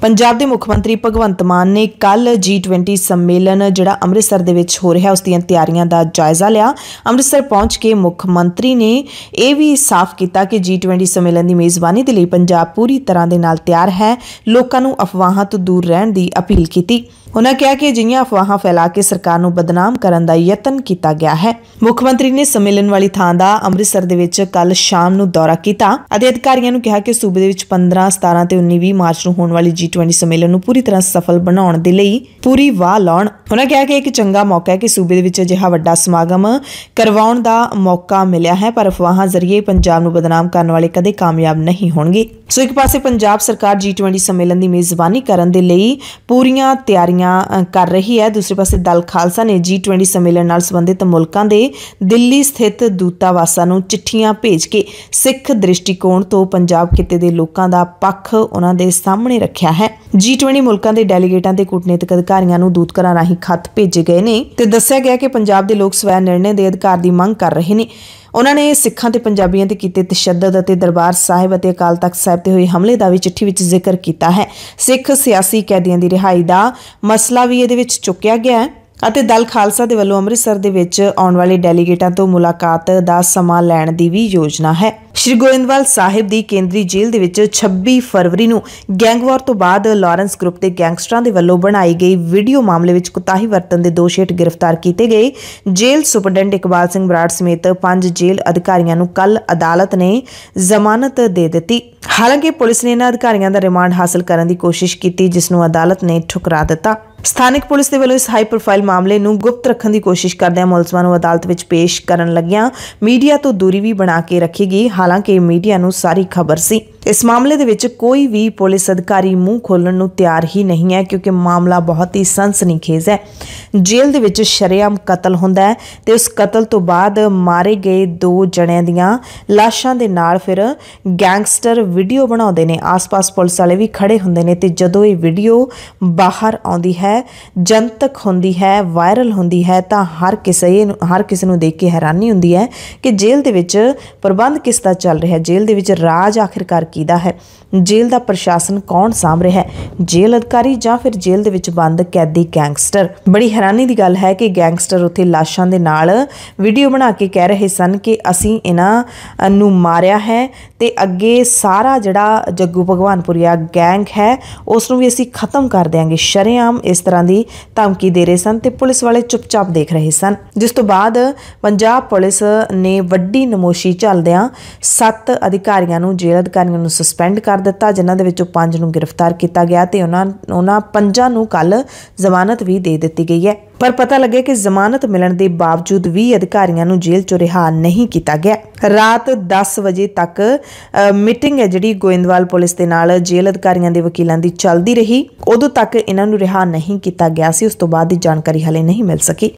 ਪੰਜਾਬ ਦੇ ਮੁੱਖ ਮੰਤਰੀ ਭਗਵੰਤ ਮਾਨ ਨੇ ਕੱਲ G20 ਸੰਮੇਲਨ ਜਿਹੜਾ ਅੰਮ੍ਰਿਤਸਰ ਦੇ ਵਿੱਚ ਹੋ ਰਿਹਾ ਉਸ ਦੀਆਂ ਤਿਆਰੀਆਂ ਦਾ ਜਾਇਜ਼ਾ ਲਿਆ ਅੰਮ੍ਰਿਤਸਰ ਪਹੁੰਚ ਕੇ ਮੁੱਖ ਮੰਤਰੀ ਨੇ ਇਹ ਵੀ ਸਾਫ਼ ਕੀਤਾ ਕਿ G20 ਸੰਮੇਲਨ ਦੀ ਮੇਜ਼ਬਾਨੀ ਦੇ ਲਈ ਪੰਜਾਬ ਪੂਰੀ ਤਰ੍ਹਾਂ ਦੇ ਨਾਲ ਤਿਆਰ ਹੈ ਲੋਕਾਂ ਨੂੰ ਅਫਵਾਹਾਂ ਤੋਂ ਦੂਰ ਰਹਿਣ ਦੀ ਅਪੀਲ ਕੀਤੀ ਉਹਨਾਂ ਕਿਹਾ ਕਿ ਜਿਹੀਆਂ ਅਫਵਾਹਾਂ ਫੈਲਾ ਕੇ ਸਰਕਾਰ ਨੂੰ ਬਦਨਾਮ ਕਰਨ ਦਾ ਯਤਨ ਕੀਤਾ ਗਿਆ ਹੈ ਮੁੱਖ ਮੰਤਰੀ ਨੇ ਸੰਮੇਲਨ ਵਾਲੀ ਥਾਂ ਦਾ ਅੰਮ੍ਰਿਤਸਰ ਦੇ ਵਿੱਚ ਕੱਲ ਸ਼ਾਮ ਨੂੰ ਦੌਰਾ ਕੀਤਾ ਅਤੇ ਅਧਿਕਾਰੀਆਂ ਨੂੰ ਕਿਹਾ ਕਿ ਸੂਬੇ ਦੇ ਵਿੱਚ 15 17 ਤੇ 19 20 ਮਾਰਚ ਨੂੰ ਹੋਣ ਵਾਲੀ G20 ਸੰਮੇਲਨ ਨੂੰ ਪੂਰੀ ਤਰ੍ਹਾਂ ਸਫਲ ਬਣਾਉਣ ਦੇ ਲਈ ਪੂਰੀ ਵਾਹ ਲਾਉਣ ਉਹਨਾਂ ਕਿਹਾ ਕਿ ਇੱਕ ਚੰਗਾ ਮੌਕਾ ਹੈ ਕਿ ਸੂਬੇ ਦੇ ਵਿੱਚ ਅਜਿਹਾ ਵੱਡਾ ਸਮਾਗਮ ਕਰਵਾਉਣ ਦਾ ਮੌਕਾ ਮਿਲਿਆ ਹੈ ਪਰ ਅਫਵਾਹਾਂ ਜ਼ਰੀਏ ਪੰਜਾਬ ਨੂੰ ਬਦਨਾਮ ਕਰਨ ਵਾਲੇ ਕਦੇ ਕਾਮਯਾਬ ਨਹੀਂ ਹੋਣਗੇ ਸੋ ਇੱਕ ਪਾਸੇ ਪੰਜਾਬ ਸਰਕਾਰ G20 ਸੰਮੇਲਨ ਦੀ ਮੇਜ਼ਬਾਨੀ ਕਰਨ ਦੇ ਲਈ ਪੂਰੀਆਂ ਤਿਆਰੀਆਂ ਕਰ ਰਹੀ ਹੈ ਦੂਸਰੇ ਪਾਸੇ ਦਲ ਖਾਲਸਾ ਨੇ G20 ਸੰਮੇਲਨ ਨਾਲ ਸੰਬੰਧਿਤ ਮੁਲਕਾਂ ਦੇ ਦਿੱਲੀ ਸਥਿਤ ਦੂਤਾਵਾਸਾਂ ਨੂੰ ਚਿੱਠੀਆਂ ਭੇਜ ਕੇ ਸਿੱਖ ਦ੍ਰਿਸ਼ਟੀਕੋਣ ਤੋਂ ਪੰਜਾਬ ਕਿਤੇ ਦੇ ਲੋਕਾਂ ਦਾ ਪੱਖ ਉਹਨਾਂ ਦੇ ਸਾਹਮਣੇ ਰੱਖਿਆ ਹੈ G20 ਮੁਲਕਾਂ ਦੇ ਡੈਲੀਗੇਟਾਂ ਤੇ ਕੂਟਨੀਤਿਕ ਅਧਿਕਾਰੀਆਂ ਨੂੰ ਦੂਤਕਰਾਂ ਰਾਹੀਂ ਖੱਤ ਭੇਜੇ ਗਏ ਨੇ ਤੇ ਦੱਸਿਆ ਗਿਆ ਕਿ ਪੰਜਾਬ ਦੇ ਲੋਕ ਸਵੈ ਨਿਰਣੇ ਦੇ ਅਧਿਕਾਰ ਦੀ ਮੰਗ ਕਰ ਰਹੇ ਨੇ ਉਹਨਾਂ ਨੇ ਸਿੱਖਾਂ ਤੇ ਪੰਜਾਬੀਆਂ ਤੇ ਕੀਤੇ ਤਸ਼ੱਦਦ ਅਤੇ ਦਰਬਾਰ ਸਾਹਿਬ ਅਤੇ ਅਕਾਲ ਤਖਤ ਸਾਹਿਬ ਤੇ ਹੋਏ ਹਮਲੇ ਦਾ ਵੀ ਚਿੱਠੀ ਵਿੱਚ ਜ਼ਿਕਰ ਕੀਤਾ ਹੈ ਸਿੱਖ ਸਿਆਸੀ ਕੈਦੀਆਂ ਦੀ ਰਿਹਾਈ ਦਾ ਮਸਲਾ ਵੀ ਇਹਦੇ ਵਿੱਚ ਚੁੱਕਿਆ ਗਿਆ ਹੈ ਅਤੇ ਦਲ ਖਾਲਸਾ ਦੇ ਵੱਲੋਂ ਅੰਮ੍ਰਿਤਸਰ ਦੇ ਵਿੱਚ ਆਉਣ ਵਾਲੇ ਡੈਲੀਗੇਟਾਂ ਤੋਂ ਮੁਲਾਕਾਤ ਦਾ ਸਮਾਂ ਲੈਣ ਦੀ ਵੀ ਯੋਜਨਾ ਹੈ ਸ਼੍ਰੀ ਗੋਇੰਦਵਾਲ ਸਾਹਿਬ ਦੀ ਕੇਂਦਰੀ ਜੇਲ੍ਹ ਦੇ ਵਿੱਚ 26 ਫਰਵਰੀ ਨੂੰ ਗੈਂਗਵਾਰ ਤੋਂ ਬਾਅਦ ਲਾਰੈਂਸ ਗਰੁੱਪ ਦੇ ਗੈਂਗਸਟਰਾਂ ਦੇ ਵੱਲੋਂ ਬਣਾਈ ਗਈ ਵੀਡੀਓ ਮਾਮਲੇ ਵਿੱਚ ਕੁਤਾਹੀ ਵਰਤਨ ਦੇ ਦੋਸ਼ ਹੇਠ ਗ੍ਰਿਫਤਾਰ ਕੀਤੇ ਗਏ ਜੇਲ੍ਹ ਸੁਪਰਡੈਂਟ ਇਕਬਾਲ ਸਿੰਘ ਬਰਾੜ ਸਮੇਤ ਪੰਜ ਜੇਲ੍ਹ ਅਧਿਕਾਰੀਆਂ ਨੂੰ ਕੱਲ ਅਦਾਲਤ ਨੇ ਜ਼ਮਾਨਤ ਦੇ ਦਿੱਤੀ ਹਾਲਾਂਕਿ ਪੁਲਿਸ ਨੇ ਇਹਨਾਂ ਅਧਿਕਾਰੀਆਂ ਦਾ ਰਿਮਾਂਡ ਹਾਸਲ ਕਰਨ ਦੀ ਕੋਸ਼ਿਸ਼ ਕੀਤੀ ਜਿਸ ਨੂੰ ਅਦਾਲਤ ਨੇ ਠੁਕਰਾ ਦਿੱਤਾ ਸਥਾਨਕ ਪੁਲਿਸ ਦੇ ਵੱਲੋਂ ਇਸ ਹਾਈ ਪ੍ਰੋਫਾਈਲ ਮਾਮਲੇ ਨੂੰ ਗੁਪਤ ਰੱਖਣ ਦੀ ਕੋਸ਼ਿਸ਼ ਕਰਦਿਆਂ ਮੁਲਜ਼ਮਾਂ ਨੂੰ ਅਦਾਲਤ ਵਿੱਚ ਪੇਸ਼ ਕਰਨ ਲੱਗਿਆਂ ਮੀਡੀਆ ਤੋਂ ਦੂਰੀ ਵੀ ਬਣਾ ਕੇ ਰੱਖੀ ਗਈ ਹਾਲਾਂਕਿ ਮੀਡੀਆ ਨੂੰ ਸਾਰੀ ਖਬਰ ਸੀ ਇਸ ਮਾਮਲੇ ਦੇ ਵਿੱਚ ਕੋਈ ਵੀ ਪੁਲਿਸ ਅਧਿਕਾਰੀ ਮੂੰਹ ਖੋਲਣ ਨੂੰ ਤਿਆਰ ਹੀ ਨਹੀਂ ਹੈ ਕਿਉਂਕਿ ਮਾਮਲਾ ਬਹੁਤ ਹੀ ਸਨਸਨੀਖੇਜ਼ ਹੈ ਜੇਲ੍ਹ ਦੇ ਵਿੱਚ ਸ਼ਰਿਆਮ ਕਤਲ ਹੁੰਦਾ ਹੈ ਤੇ ਉਸ ਕਤਲ ਤੋਂ ਬਾਅਦ ਮਾਰੇ ਗਏ ਦੋ ਜਣਿਆਂ ਦੀਆਂ ਲਾਸ਼ਾਂ ਦੇ ਨਾਲ ਫਿਰ ਗੈਂਗਸਟਰ ਵੀਡੀਓ ਬਣਾਉਂਦੇ ਨੇ ਆਸ-ਪਾਸ ਪੁਲਿਸ ਵਾਲੇ ਵੀ ਖੜੇ ਹੁੰਦੇ ਨੇ ਤੇ ਜਦੋਂ ਇਹ ਵੀਡੀਓ ਬਾਹਰ ਆਉਂਦੀ ਹੈ ਜਨਤਕ ਹੁੰਦੀ ਹੈ ਵਾਇਰਲ ਹੁੰਦੀ ਹੈ ਤਾਂ ਹਰ ਕਿਸੇ ਹਰ ਕਿਸੇ ਨੂੰ ਦੇਖ ਕੇ ਹੈਰਾਨੀ ਹੁੰਦੀ ਹੈ ਕਿ ਜੇਲ੍ਹ ਦੇ ਵਿੱਚ ਪ੍ਰਬੰਧ ਕਿਸ ਤਰ੍ਹਾਂ ਚੱਲ ਰਿਹਾ ਹੈ ਜੇਲ੍ਹ ਦੇ ਵਿੱਚ ਰਾਜ ਆਖਿਰਕਾਰ ਕੀਦਾ ਹੈ ਜੇਲ੍ਹ ਦਾ ਪ੍ਰਸ਼ਾਸਨ ਕੌਣ ਸੰਭ ਰਿਹਾ ਹੈ ਜੇਲ੍ਹ ਅਧਿਕਾਰੀ ਜਾਂ ਫਿਰ ਜੇਲ੍ਹ ਦੇ ਵਿੱਚ ਬੰਦ ਕੈਦੀ ਗੈਂਗਸਟਰ ਬੜੀ ਹੈਰਾਨੀ ਦੀ ਗੱਲ ਹੈ ਕਿ ਗੈਂਗਸਟਰ ਉੱਥੇ ਲਾਸ਼ਾਂ ਦੇ ਨਾਲ ਵੀਡੀਓ ਬਣਾ ਕੇ ਕਹਿ ਰਹੇ ਸਨ ਕਿ ਅਸੀਂ ਇਹਨਾਂ ਨੂੰ ਮਾਰਿਆ ਹੈ ਤੇ ਅੱਗੇ ਸਾਰਾ ਜਿਹੜਾ ਜੱਗੂ ਭਗਵਾਨਪੁਰੀਆ ਗੈਂਗ ਹੈ ਉਸ ਨੂੰ ਵੀ ਅਸੀਂ ਖਤਮ ਕਰ ਦੇਾਂਗੇ ਸ਼ਰੇਆਮ ਇਸ ਤਰ੍ਹਾਂ ਦੀ ਧਮਕੀ ਦੇ ਰਹੇ ਸਨ ਤੇ ਪੁਲਿਸ ਵਾਲੇ ਚੁੱਪਚਾਪ ਦੇਖ ਰਹੇ ਸਨ ਜਿਸ ਤੋਂ ਬਾਅਦ ਪੰਜਾਬ ਪੁਲਿਸ ਨੇ ਵੱਡੀ ਨਮੋਸ਼ੀ ਚੱਲਦਿਆਂ 7 ਅਧਿਕਾਰੀਆਂ ਨੂੰ ਜੇਲ੍ਹ ਅਧਿਕਾਰੀਆਂ ਨੂੰ ਸਸਪੈਂਡ ਕਰ ਦਿੱਤਾ ਜਿਨ੍ਹਾਂ ਦੇ ਵਿੱਚੋਂ 5 ਨੂੰ ਗ੍ਰਿਫਤਾਰ ਕੀਤਾ ਗਿਆ ਤੇ ਉਹਨਾਂ ਉਹਨਾਂ ਪੰਜਾਂ ਨੂੰ ਕੱਲ ਜ਼ਮਾਨਤ ਵੀ ਦੇ ਦਿੱਤੀ ਗਈ ਹੈ ਪਰ ਪਤਾ ਲੱਗੇ ਕਿ ਜ਼ਮਾਨਤ ਮਿਲਣ ਦੇ ਬਾਵਜੂਦ ਵੀ ਅਧਿਕਾਰੀਆਂ ਨੂੰ ਜੇਲ੍ਹ ਚੋਂ ਰਿਹਾ ਨਹੀਂ ਕੀਤਾ ਗਿਆ ਰਾਤ 10 ਵਜੇ ਤੱਕ ਮੀਟਿੰਗ ਹੈ ਜਿਹੜੀ ਗੋਇੰਦਵਾਲ ਪੁਲਿਸ ਦੇ ਨਾਲ ਜੇਲ੍ਹ ਅਧਿਕਾਰੀਆਂ ਦੇ ਵਕੀਲਾਂ ਦੀ ਚੱਲਦੀ ਰਹੀ ਉਦੋਂ ਤੱਕ ਇਹਨਾਂ ਨੂੰ ਰਿਹਾ ਨਹੀਂ ਕੀਤਾ ਗਿਆ ਸੀ ਉਸ ਤੋਂ ਬਾਅਦ ਦੀ ਜਾਣਕਾਰੀ ਹਲੇ ਨਹੀਂ ਮਿਲ ਸਕੀ